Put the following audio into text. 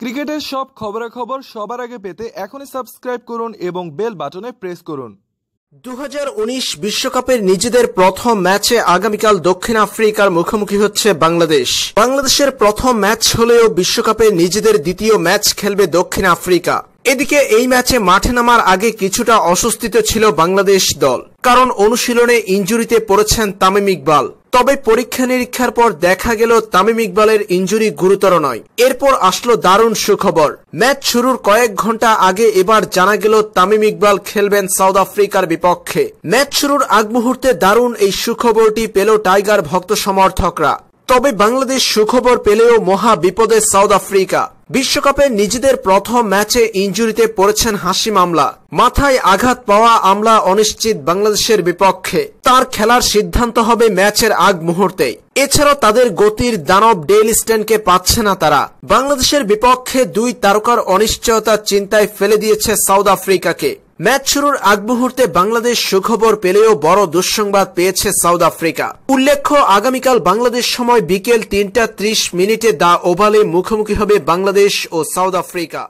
ক্রিকেটের সব খবরাখবর সবার আগে পেতে এখনই সাবস্ক্রাইব করুন এবং বেল বাটনে প্রেস করুন দু বিশ্বকাপের নিজেদের প্রথম ম্যাচে আগামীকাল দক্ষিণ আফ্রিকার মুখোমুখি হচ্ছে বাংলাদেশ বাংলাদেশের প্রথম ম্যাচ হলেও বিশ্বকাপে নিজেদের দ্বিতীয় ম্যাচ খেলবে দক্ষিণ আফ্রিকা এদিকে এই ম্যাচে মাঠে নামার আগে কিছুটা অস্বস্তিতে ছিল বাংলাদেশ দল কারণ অনুশীলনে ইঞ্জুরিতে পড়েছেন তামিম ইকবাল তবে পরীক্ষা নিরীক্ষার পর দেখা গেল তামিম ইকবালের ইঞ্জুরি গুরুতর নয় এরপর আসলো দারুণ সুখবর ম্যাচ শুরুর কয়েক ঘন্টা আগে এবার জানা গেল তামিম ইকবাল খেলবেন সাউথ আফ্রিকার বিপক্ষে ম্যাচ শুরুর আগ মুহূর্তে দারুণ এই সুখবরটি পেল টাইগার ভক্ত সমর্থকরা তবে বাংলাদেশ সুখবর পেলেও মহা বিপদে সাউথ আফ্রিকা বিশ্বকাপে নিজেদের প্রথম ম্যাচে ইঞ্জুরিতে পড়েছেন হাসিম আমলা মাথায় আঘাত পাওয়া আমলা অনিশ্চিত বাংলাদেশের বিপক্ষে তার খেলার সিদ্ধান্ত হবে ম্যাচের আগ মুহূর্তে এছাড়া তাদের গতির দানব ডেল স্ট্যান্ডকে পাচ্ছে না তারা বাংলাদেশের বিপক্ষে দুই তারকার অনিশ্চয়তা চিন্তায় ফেলে দিয়েছে সাউথ আফ্রিকাকে ম্যাচ শুরুর আগ মুহূর্তে বাংলাদেশ সুখবর পেলেও বড় দুঃসংবাদ পেয়েছে সাউথ আফ্রিকা উল্লেখ্য আগামীকাল বাংলাদেশ সময় বিকেল তিনটা ত্রিশ মিনিটে দা ওভালে মুখোমুখি হবে বাংলাদেশ ও সাউথ আফ্রিকা